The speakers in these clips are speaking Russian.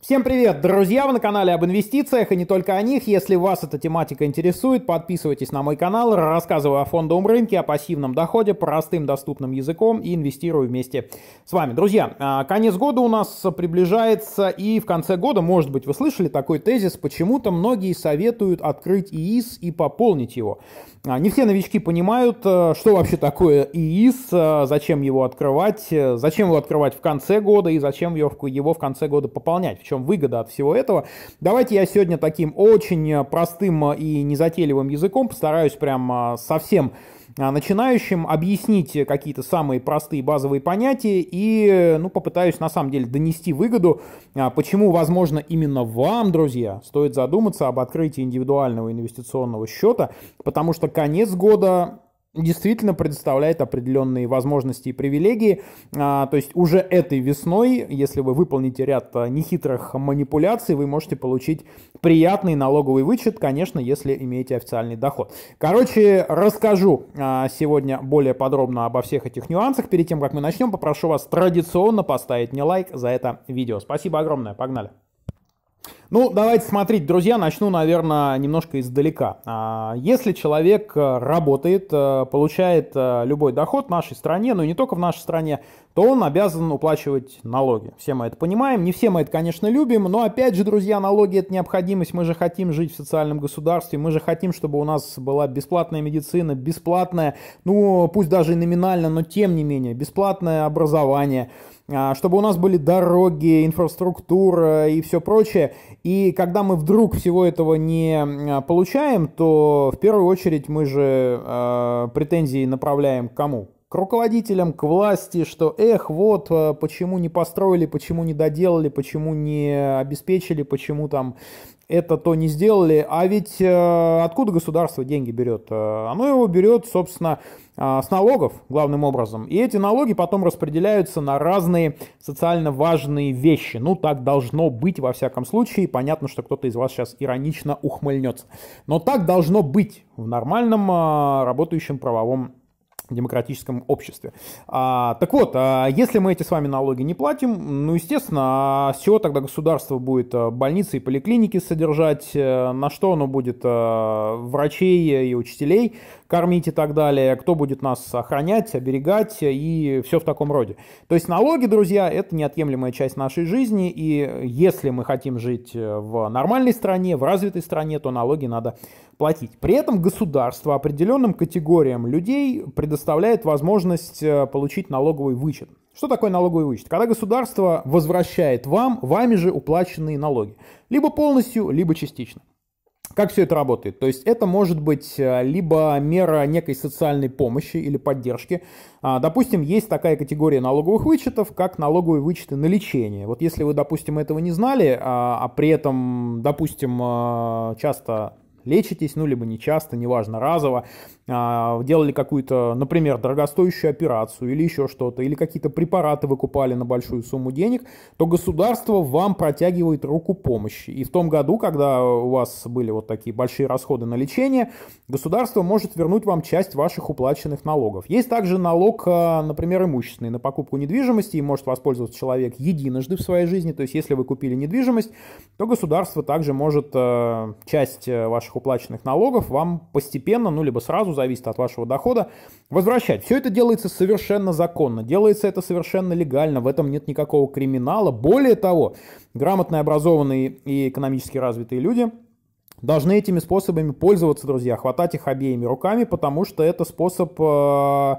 Всем привет, друзья! Вы на канале об инвестициях и не только о них. Если вас эта тематика интересует, подписывайтесь на мой канал, рассказываю о фондовом рынке, о пассивном доходе, простым доступным языком и инвестирую вместе с вами. Друзья, а, конец года у нас приближается и в конце года, может быть, вы слышали такой тезис, почему-то многие советуют открыть ИИС и пополнить его. А, не все новички понимают, э, что вообще такое ИИС, э, зачем его открывать, э, зачем его открывать в конце года и зачем его в конце года пополнять чем выгода от всего этого. Давайте я сегодня таким очень э, простым э, и незатейливым языком постараюсь прям э, совсем начинающим объяснить какие-то самые простые базовые понятия и ну, попытаюсь на самом деле донести выгоду, почему, возможно, именно вам, друзья, стоит задуматься об открытии индивидуального инвестиционного счета, потому что конец года действительно предоставляет определенные возможности и привилегии. А, то есть уже этой весной, если вы выполните ряд а, нехитрых манипуляций, вы можете получить приятный налоговый вычет, конечно, если имеете официальный доход. Короче, расскажу а, сегодня более подробно обо всех этих нюансах. Перед тем, как мы начнем, попрошу вас традиционно поставить мне лайк за это видео. Спасибо огромное, погнали! Ну, давайте смотреть, друзья, начну, наверное, немножко издалека. А, если человек э, работает, э, получает э, любой доход в нашей стране, ну не только в нашей стране, то он обязан уплачивать налоги. Все мы это понимаем, не все мы это, конечно, любим, но опять же, друзья, налоги – это необходимость, мы же хотим жить в социальном государстве, мы же хотим, чтобы у нас была бесплатная медицина, бесплатная, ну, пусть даже и номинально, но тем не менее, бесплатное образование – а, чтобы у нас были дороги, инфраструктура и все прочее. И когда мы вдруг всего этого не а, получаем, то в первую очередь мы же э, претензии направляем к кому? К руководителям, к власти, что эх, вот почему не построили, почему не доделали, почему не обеспечили, почему там это, то не сделали. А ведь э, откуда государство деньги берет? Э, оно его берет, собственно, э, с налогов, главным образом. И эти налоги потом распределяются на разные социально важные вещи. Ну, так должно быть, во всяком случае. Понятно, что кто-то из вас сейчас иронично ухмыльнется. Но так должно быть в нормальном э, работающем правовом демократическом обществе. А, так вот, а если мы эти с вами налоги не платим, ну, естественно, а, все тогда государство будет а, больницы и поликлиники содержать, э, на что оно будет а, врачей и учителей кормить и так далее, кто будет нас охранять, оберегать и все в таком роде. То есть налоги, друзья, это неотъемлемая часть нашей жизни, и если мы хотим жить в нормальной стране, в развитой стране, то налоги надо платить. При этом государство определенным категориям людей предоставляет возможность э, получить налоговый вычет. Что такое налоговый вычет? Когда государство возвращает вам, вами же уплаченные налоги. Либо полностью, либо частично. Как все это работает? То есть это может быть э, либо мера некой социальной помощи или поддержки. А, допустим, есть такая категория налоговых вычетов, как налоговые вычеты на лечение. Вот если вы, допустим, этого не знали, а, а при этом, допустим, э, часто лечитесь, ну, либо не часто, неважно, разово, а, делали какую-то, например, дорогостоящую операцию или еще что-то, или какие-то препараты выкупали на большую сумму денег, то государство вам протягивает руку помощи. И в том году, когда у вас были вот такие большие расходы на лечение, государство может вернуть вам часть ваших уплаченных налогов. Есть также налог, а, например, имущественный на покупку недвижимости, и может воспользоваться человек единожды в своей жизни, то есть если вы купили недвижимость, то государство также может а, часть ваших ваших уплаченных налогов вам постепенно, ну либо сразу, зависит от вашего дохода, возвращать. Все это делается совершенно законно, делается это совершенно легально, в этом нет никакого криминала. Более того, грамотные, образованные и экономически развитые люди – должны этими способами пользоваться, друзья, хватать их обеими руками, потому что это способ э,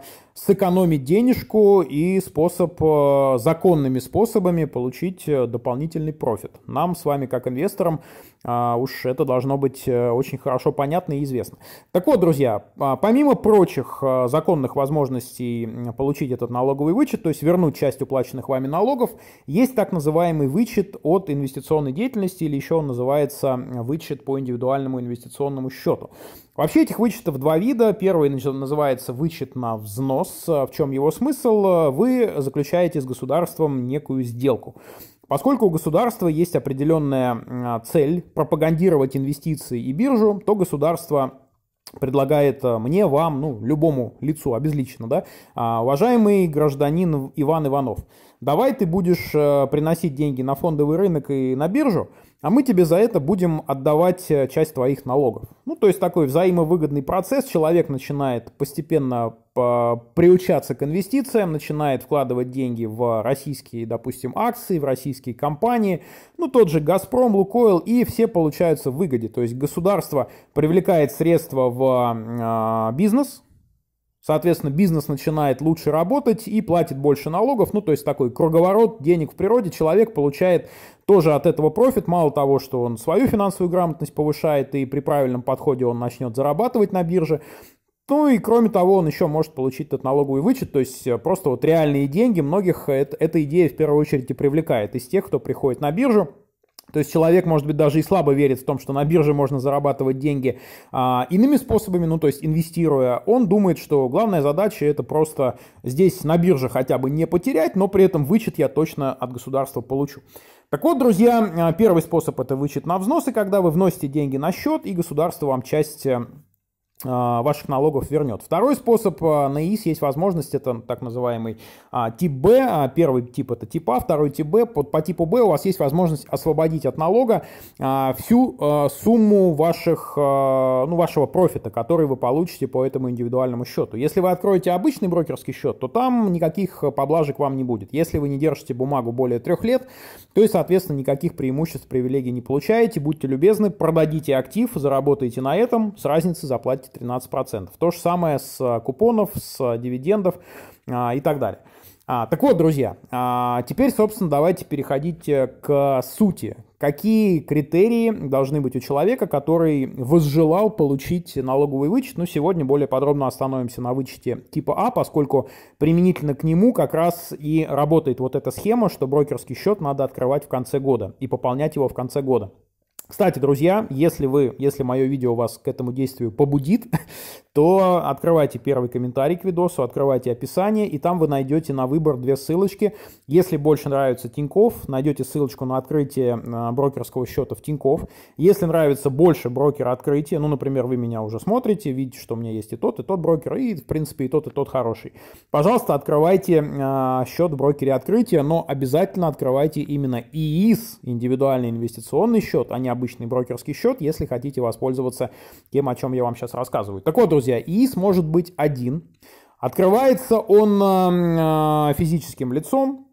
сэкономить денежку и способ э, законными способами получить э, дополнительный профит. Нам с вами, как инвесторам, а, уж это должно быть э, очень хорошо понятно и известно. Так вот, друзья, а, помимо прочих законных возможностей получить этот налоговый вычет, то есть вернуть часть уплаченных вами налогов, есть так называемый вычет от инвестиционной деятельности или еще он называется вычет по индивидуальному инвестиционному счету. Вообще этих вычетов два вида. Первый называется вычет на взнос. В чем его смысл? Вы заключаете с государством некую сделку. Поскольку у государства есть определенная а, цель пропагандировать инвестиции и биржу, то государство предлагает а, мне, вам, ну, любому лицу, обезлично, да, а, уважаемый гражданин Иван Иванов, давай ты будешь приносить деньги на фондовый рынок и на биржу, а мы тебе за это будем отдавать э, часть твоих налогов. Ну, то есть такой взаимовыгодный процесс. Человек начинает постепенно э, приучаться к инвестициям, начинает вкладывать деньги в российские, допустим, акции, в российские компании, ну, тот же «Газпром», «Лукойл», и все получаются в выгоде. То есть государство привлекает средства в э, бизнес, Соответственно, бизнес начинает лучше работать и платит больше налогов. Ну, то есть такой круговорот денег в природе. Человек получает тоже от этого профит. Мало того, что он свою финансовую грамотность повышает, и при правильном подходе он начнет зарабатывать на бирже. Ну и кроме того, он еще может получить этот налоговый вычет, то есть э, просто вот реальные деньги многих это, эта идея в первую очередь и привлекает из тех, кто приходит на биржу. То есть человек, может быть, даже и слабо верит в том, что на бирже можно зарабатывать деньги а, иными способами, ну, то есть инвестируя. Он думает, что главная задача это просто здесь на бирже хотя бы не потерять, но при этом вычет я точно от государства получу. Так вот, друзья, а, первый способ это вычет на взносы, когда вы вносите деньги на счет, и государство вам часть э, а, ваших налогов вернет. Второй способ а, на ИС есть возможность, это так называемый а, тип Б, первый тип это тип А, второй тип Б, по типу Б у вас есть возможность освободить от налога всю сумму ваших, ну, вашего профита, который вы получите по этому индивидуальному счету. Если вы откроете обычный брокерский счет, то там никаких поблажек вам не будет. Если вы не держите бумагу более трех лет, то и, соответственно, никаких преимуществ, привилегий не получаете. Будьте любезны, продадите актив, заработаете на этом, с разницы заплатите тратить 13%. То же самое с э, купонов, с э, дивидендов а, и так далее. А, так вот, друзья, а, теперь, собственно, давайте переходить э, к сути. Какие критерии должны быть у человека, который возжелал получить налоговый вычет? Ну, сегодня более подробно остановимся на вычете типа А, поскольку применительно к нему как раз и работает вот эта схема, что брокерский счет надо открывать в конце года и пополнять его в конце года. Кстати, друзья, если вы, если мое видео вас к этому действию побудит, то открывайте первый комментарий к видосу, открывайте описание, и там вы найдете на выбор две ссылочки. Если больше нравится Тиньков, найдете ссылочку на открытие э, брокерского счета в Тиньков. Если нравится больше брокер открытия, ну, например, вы меня уже смотрите, видите, что у меня есть и тот, и тот брокер, и, в принципе, и тот, и тот хороший. Пожалуйста, открывайте э, счет в брокере открытия, но обязательно открывайте именно ИИС, индивидуальный инвестиционный счет, а не обычный брокерский счет, если хотите воспользоваться тем, о чем я вам сейчас рассказываю. Так вот, друзья, друзья, ИИС может быть один. Открывается он а, а, физическим лицом.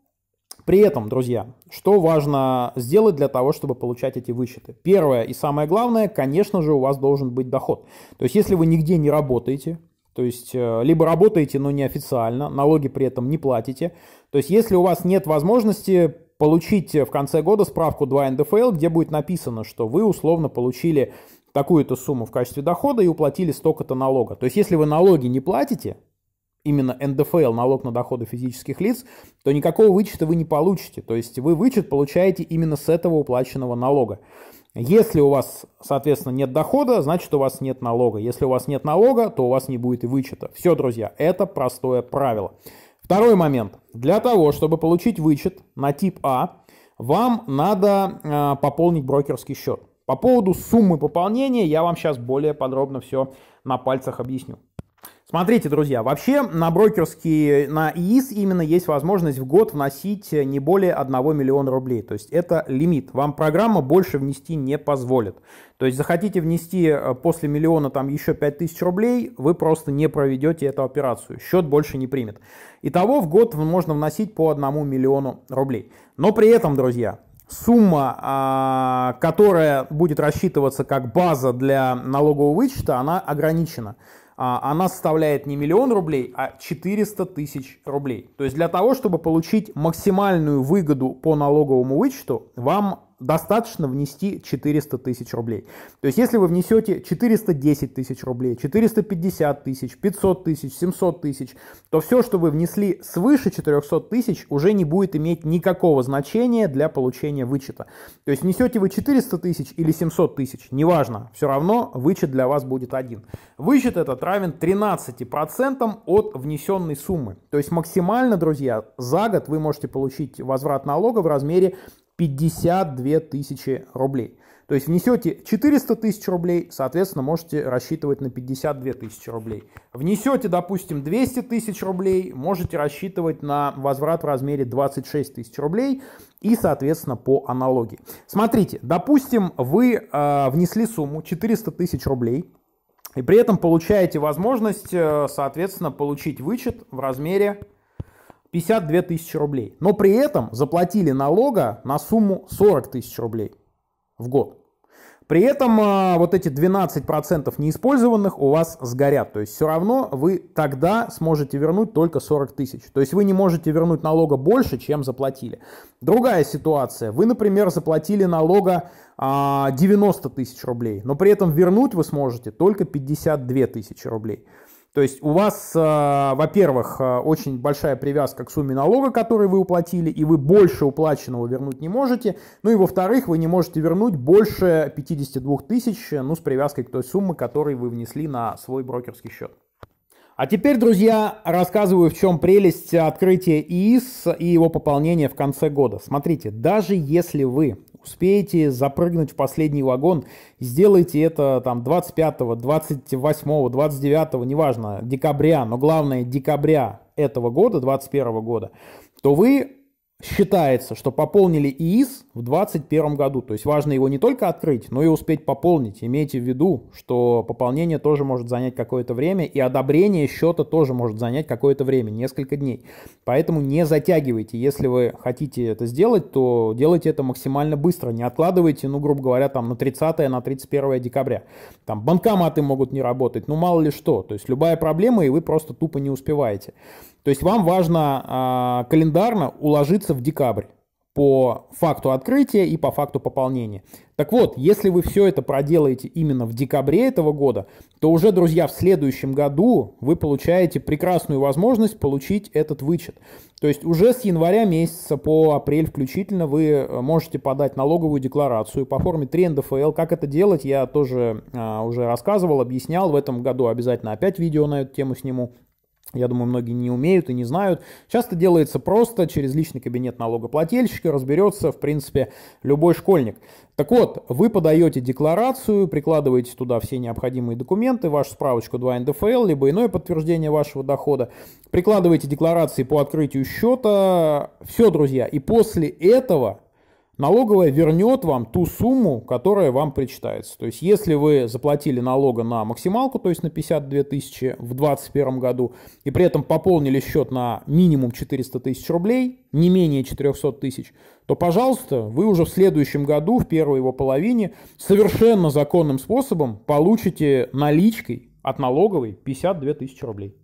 При этом, друзья, что важно сделать для того, чтобы получать эти вычеты? Первое и самое главное, конечно же, у вас должен быть доход. То есть, если вы нигде не работаете, то есть, э, либо работаете, но неофициально, налоги при этом не платите. То есть, если у вас нет возможности получить в конце года справку 2 НДФЛ, где будет написано, что вы условно получили такую-то сумму в качестве дохода и уплатили столько-то налога. То есть если вы налоги не платите, именно НДФЛ, налог на доходы физических лиц, то никакого вычета вы не получите. То есть вы вычет получаете именно с этого уплаченного налога. Если у вас, соответственно, нет дохода, значит у вас нет налога. Если у вас нет налога, то у вас не будет и вычета. Все, друзья, это простое правило. Второй момент. Для того, чтобы получить вычет на тип А, вам надо э, пополнить брокерский счет. По поводу суммы пополнения я вам сейчас более подробно все на пальцах объясню. Смотрите, друзья, вообще на брокерские, на ИИС именно есть возможность в год вносить не более 1 миллиона рублей. То есть это лимит. Вам программа больше внести не позволит. То есть захотите внести э, после миллиона там еще 5000 рублей, вы просто не проведете эту операцию. Счет больше не примет. Итого в год можно вносить по 1 миллиону рублей. Но при этом, друзья, сумма, а, которая будет рассчитываться как база для налогового вычета, она ограничена. А, она составляет не миллион рублей, а 400 тысяч рублей. То есть для того, чтобы получить максимальную выгоду по налоговому вычету, вам достаточно внести 400 тысяч рублей. То есть если вы внесете 410 тысяч рублей, 450 тысяч, 500 тысяч, 700 тысяч, то все, что вы внесли свыше 400 тысяч, уже не будет иметь никакого значения для получения вычета. То есть внесете вы 400 тысяч или 700 тысяч, неважно, все равно вычет для вас будет один. Вычет этот равен 13% от внесенной суммы. То есть максимально, друзья, за год вы можете получить возврат налога в размере 52 тысячи рублей. То есть внесете 400 тысяч рублей, соответственно, можете рассчитывать на 52 тысячи рублей. Внесете, допустим, 200 тысяч рублей, можете рассчитывать на возврат в размере 26 тысяч рублей и, соответственно, по аналогии. Смотрите, допустим, вы э, внесли сумму 400 тысяч рублей и при этом получаете возможность, э, соответственно, получить вычет в размере 52 тысячи рублей. Но при этом заплатили налога на сумму 40 тысяч рублей в год. При этом а, вот эти 12% неиспользованных у вас сгорят. То есть все равно вы тогда сможете вернуть только 40 тысяч. То есть вы не можете вернуть налога больше, чем заплатили. Другая ситуация. Вы, например, заплатили налога 90 а, тысяч рублей, но при этом вернуть вы сможете только 52 тысячи рублей. То есть у вас, э, во-первых, э, очень большая привязка к сумме налога, который вы уплатили, и вы больше уплаченного вернуть не можете. Ну и во-вторых, вы не можете вернуть больше 52 тысяч, э, ну с привязкой к той сумме, которую вы внесли на свой брокерский счет. А теперь, друзья, рассказываю, в чем прелесть открытия ИИС и его пополнения в конце года. Смотрите, даже если вы успеете запрыгнуть в последний вагон, сделайте это там 25, 28, 29, неважно, декабря, но главное декабря этого года, 21 года, то вы считается, что пополнили ИИС в 2021 году. То есть важно его не только открыть, но и успеть пополнить. Имейте в виду, что пополнение тоже может занять какое-то время, и одобрение счета тоже может занять какое-то время, несколько дней. Поэтому не затягивайте. Если вы хотите это сделать, то делайте это максимально быстро. Не откладывайте, ну, грубо говоря, там на 30 на 31 декабря. Там банкоматы могут не работать, ну, мало ли что. То есть любая проблема, и вы просто тупо не успеваете. То есть вам важно э, календарно уложиться в декабрь по факту открытия и по факту пополнения. Так вот, если вы все это проделаете именно в декабре этого года, то уже, друзья, в следующем году вы получаете прекрасную возможность получить этот вычет. То есть уже с января месяца по апрель включительно вы э, можете подать налоговую декларацию по форме 3 НДФЛ. Как это делать, я тоже а, уже рассказывал, объяснял. В этом году обязательно опять видео на эту тему сниму я думаю, многие не умеют и не знают, часто делается просто через личный кабинет налогоплательщика, разберется, в принципе, любой школьник. Так вот, вы подаете декларацию, прикладываете туда все необходимые документы, вашу справочку 2 НДФЛ, либо иное подтверждение вашего дохода, прикладываете декларации по открытию счета, все, друзья, и после этого налоговая вернет вам ту сумму, которая вам причитается. То есть, если вы заплатили налога на максималку, то есть на 52 тысячи в 2021 году, и при этом пополнили счет на минимум 400 тысяч рублей, не менее 400 тысяч, то, пожалуйста, вы уже в следующем году, в первой его половине, совершенно законным способом получите наличкой от налоговой 52 тысячи рублей.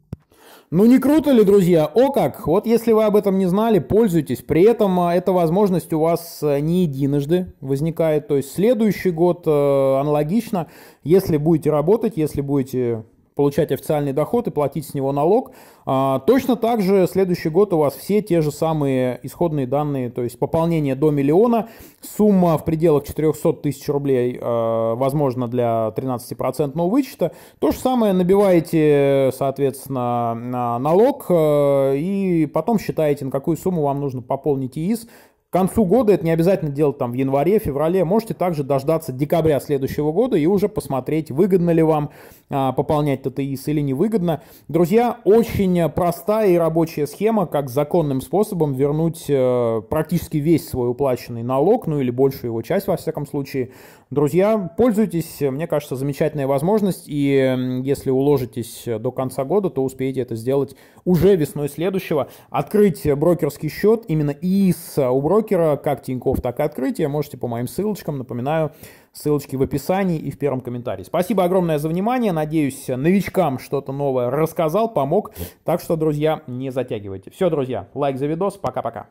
Ну не круто ли, друзья? О как! Вот если вы об этом не знали, пользуйтесь. При этом а, эта возможность у вас э, не единожды возникает. То есть следующий год э, аналогично. Если будете работать, если будете получать официальный доход и платить с него налог. А, точно так же следующий год у вас все те же самые исходные данные, то есть пополнение до миллиона, сумма в пределах 400 тысяч рублей, а, возможно, для 13% вычета. То же самое набиваете, соответственно, налог а, и потом считаете, на какую сумму вам нужно пополнить ИИС, к концу года, это не обязательно делать там в январе, феврале, можете также дождаться декабря следующего года и уже посмотреть, выгодно ли вам а, пополнять ТТИС или невыгодно. Друзья, очень простая и рабочая схема, как законным способом вернуть э, практически весь свой уплаченный налог, ну или большую его часть, во всяком случае. Друзья, пользуйтесь, мне кажется, замечательная возможность, и если уложитесь до конца года, то успеете это сделать уже весной следующего. Открыть брокерский счет именно ИИС э, у брокера брокера, как Тиньков, так и открытие. Можете по моим ссылочкам, напоминаю, ссылочки в описании и в первом комментарии. Спасибо огромное за внимание. Надеюсь, новичкам что-то новое рассказал, помог. Так что, друзья, не затягивайте. Все, друзья, лайк за видос. Пока-пока.